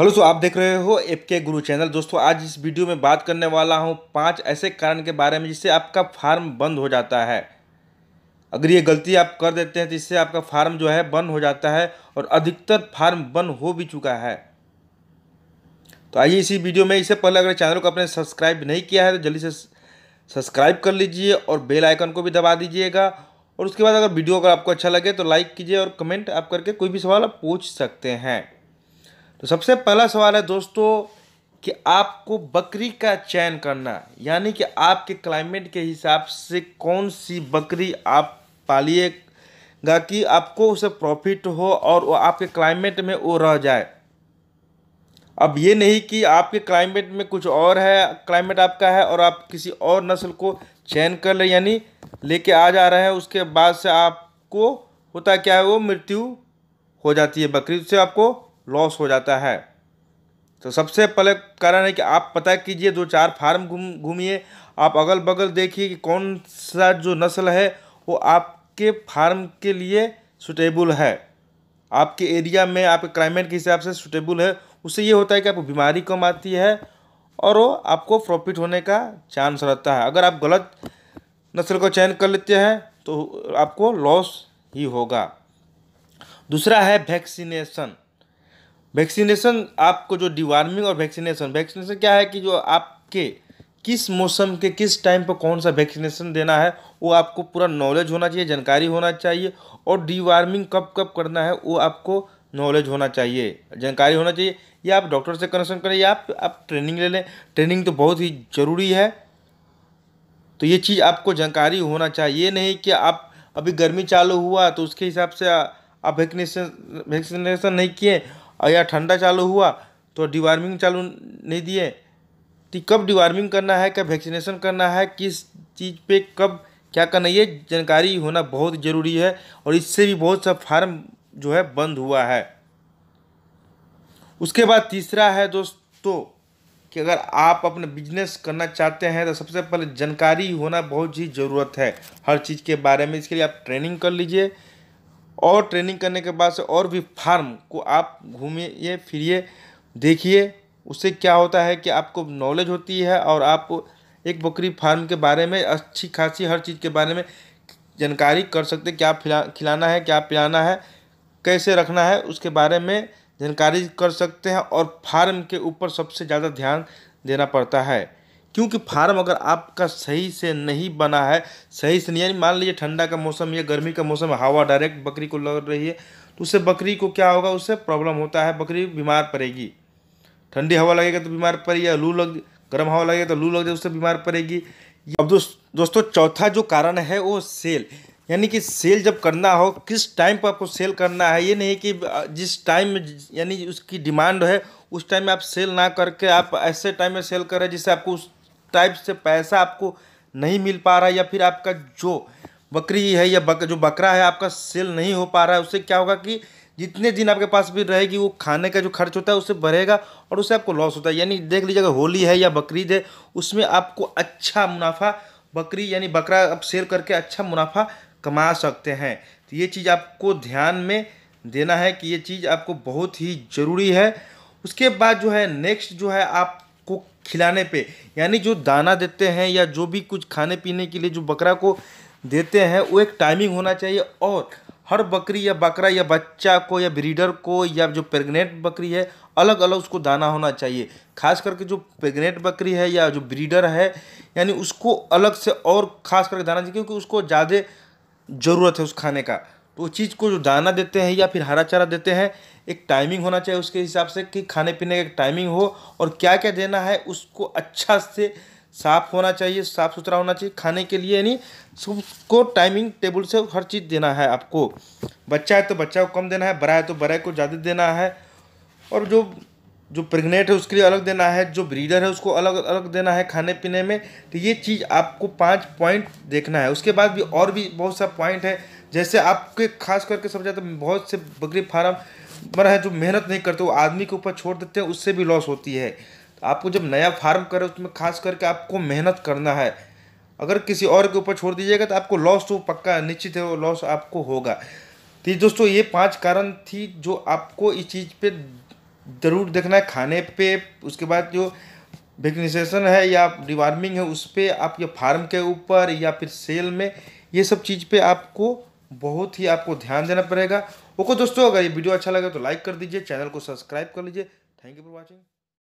hello सो आप देख रहे हो एप के गुरु चैनल दोस्तों आज इस वीडियो में बात करने वाला हूँ पांच ऐसे कारण के बारे में जिससे आपका फार्म बंद हो जाता है अगर ये गलती आप कर देते हैं तो इससे आपका फार्म जो है बंद हो जाता है और अधिकतर फार्म बंद हो भी चुका है तो आइए इसी वीडियो में इससे पहले अगर चैनल को आपने सब्सक्राइब नहीं किया है तो जल्दी से सब्सक्राइब कर लीजिए और बेल आइकन को भी दबा दीजिएगा और उसके बाद अगर वीडियो अगर आपको अच्छा लगे तो लाइक कीजिए और कमेंट आप करके कोई भी सवाल आप पूछ सकते हैं तो सबसे पहला सवाल है दोस्तों कि आपको बकरी का चयन करना यानी कि आपके क्लाइमेट के हिसाब से कौन सी बकरी आप पालिएगा कि आपको उसे प्रॉफिट हो और वो आपके क्लाइमेट में वो रह जाए अब ये नहीं कि आपके क्लाइमेट में कुछ और है क्लाइमेट आपका है और आप किसी और नस्ल को चयन कर ले यानी लेके आ जा रहे हैं उसके बाद से आपको होता क्या है वो मृत्यु हो जाती है बकरी उससे आपको लॉस हो जाता है तो सबसे पहले कारण है कि आप पता कीजिए दो चार फार्म घूम घूमिए आप अगल बगल देखिए कि कौन सा जो नस्ल है वो आपके फार्म के लिए सुटेबल है आपके एरिया में आपके क्लाइमेट के हिसाब से सुटेबल है उससे ये होता है कि आपको बीमारी कम आती है और वो आपको प्रॉफिट होने का चांस रहता है अगर आप गलत नस्ल को चयन कर लेते हैं तो आपको लॉस ही होगा दूसरा है वैक्सीनेशन वैक्सीनेशन आपको जो डिवार्मिंग और वैक्सीनेशन वैक्सीनेशन क्या है कि जो आपके किस मौसम के किस टाइम पर कौन सा वैक्सीनेशन देना है वो आपको पूरा नॉलेज होना चाहिए जानकारी होना चाहिए और डिवार्मिंग कब कब करना है वो आपको नॉलेज होना चाहिए जानकारी होना चाहिए या आप डॉक्टर से कंसल्ट करें या आप, आप ट्रेनिंग ले लें ट्रेनिंग तो बहुत ही ज़रूरी है तो ये चीज़ आपको जानकारी होना चाहिए ये नहीं कि आप अभी गर्मी चालू हुआ तो उसके हिसाब से आप वैक्सीनेशन वैक्सीनेशन नहीं किए या ठंडा चालू हुआ तो डिवार्मिंग चालू नहीं दिए कि तो कब डिवार्मिंग करना है कब वैक्सीनेशन करना है किस चीज़ पे कब क्या करना ये जानकारी होना बहुत ज़रूरी है और इससे भी बहुत सा फार्म जो है बंद हुआ है उसके बाद तीसरा है दोस्तों कि अगर आप अपने बिजनेस करना चाहते हैं तो सबसे पहले जानकारी होना बहुत ही ज़रूरत है हर चीज़ के बारे में इसके लिए आप ट्रेनिंग कर लीजिए और ट्रेनिंग करने के बाद से और भी फार्म को आप घूमिए फिरिए देखिए उससे क्या होता है कि आपको नॉलेज होती है और आप एक बकरी फार्म के बारे में अच्छी खासी हर चीज़ के बारे में जानकारी कर सकते क्या खिला खिलाना है क्या पिलाना है कैसे रखना है उसके बारे में जानकारी कर सकते हैं और फार्म के ऊपर सबसे ज़्यादा ध्यान देना पड़ता है क्योंकि फार्म अगर आपका सही से नहीं बना है सही से नहीं यानी मान लीजिए ठंडा का मौसम या गर्मी का मौसम हवा डायरेक्ट बकरी को लग रही है तो उससे बकरी को क्या होगा उससे प्रॉब्लम होता है बकरी बीमार पड़ेगी ठंडी हवा लगेगा तो बीमार पड़ेगी या लू लग गर्म हवा लगेगा तो लू लग जाए उससे बीमार पड़ेगी अब दोस्त दोस्तों चौथा जो कारण है वो सेल यानी कि सेल जब करना हो किस टाइम पर आपको सेल करना है ये नहीं कि जिस टाइम में यानी उसकी डिमांड है उस टाइम में आप सेल ना करके आप ऐसे टाइम में सेल करें जिससे आपको उस टाइप से पैसा आपको नहीं मिल पा रहा है या फिर आपका जो बकरी है या बक, जो बकरा है आपका सेल नहीं हो पा रहा है उससे क्या होगा कि जितने दिन आपके पास भी रहेगी वो खाने का जो खर्च होता है उससे बढ़ेगा और उससे आपको लॉस होता है यानी देख लीजिएगा होली है या बकरीद है उसमें आपको अच्छा मुनाफा बकरी यानी बकरा आप सेल करके अच्छा मुनाफा कमा सकते हैं तो ये चीज़ आपको ध्यान में देना है कि ये चीज़ आपको बहुत ही ज़रूरी है उसके बाद जो है नेक्स्ट जो है आप खिलाने पे यानी जो दाना देते हैं या जो भी कुछ खाने पीने के लिए जो बकरा को देते हैं वो एक टाइमिंग होना चाहिए और हर बकरी या बकरा या बच्चा को या ब्रीडर को या जो प्रेग्नेंट बकरी है अलग अलग उसको दाना होना चाहिए खास करके जो प्रेग्नेंट बकरी है या जो ब्रीडर है यानी उसको अलग से और खास करके दाना चाहिए क्योंकि उसको ज़्यादा ज़रूरत है उस खाने का तो चीज़ को जो दाना देते हैं या फिर हरा चारा देते हैं एक टाइमिंग होना चाहिए उसके हिसाब से कि खाने पीने का एक टाइमिंग हो और क्या क्या देना है उसको अच्छा से साफ़ होना चाहिए साफ़ सुथरा होना चाहिए खाने के लिए यानी उसको टाइमिंग टेबल से हर चीज़ देना है आपको बच्चा है तो बच्चा को कम देना है बड़ा है तो बड़ा को ज़्यादा देना है और जो जो प्रेग्नेंट है उसके लिए अलग देना है जो ब्रीडर है उसको अलग अलग देना है खाने पीने में तो ये चीज़ आपको पाँच पॉइंट देखना है उसके बाद भी और भी बहुत सा पॉइंट है जैसे आपके खास करके समझा तो बहुत से बकरी फार्म मर है जो मेहनत नहीं करते वो आदमी के ऊपर छोड़ देते हैं उससे भी लॉस होती है तो आपको जब नया फार्म करें उसमें खास करके आपको मेहनत करना है अगर किसी और के ऊपर छोड़ दीजिएगा तो आपको लॉस तो पक्का निश्चित है वो लॉस आपको होगा तो दोस्तों ये पांच कारण थी जो आपको इस चीज़ पे ज़रूर देखना है खाने पे उसके बाद जो वेगनिसेशन है या डिवार्मिंग है उस पर आप या फार्म के ऊपर या फिर सेल में ये सब चीज़ पे आपको बहुत ही आपको ध्यान देना पड़ेगा ओके दोस्तों अगर ये वीडियो अच्छा लगे तो लाइक कर दीजिए चैनल को सब्सक्राइब कर लीजिए थैंक यू फॉर वॉचिंग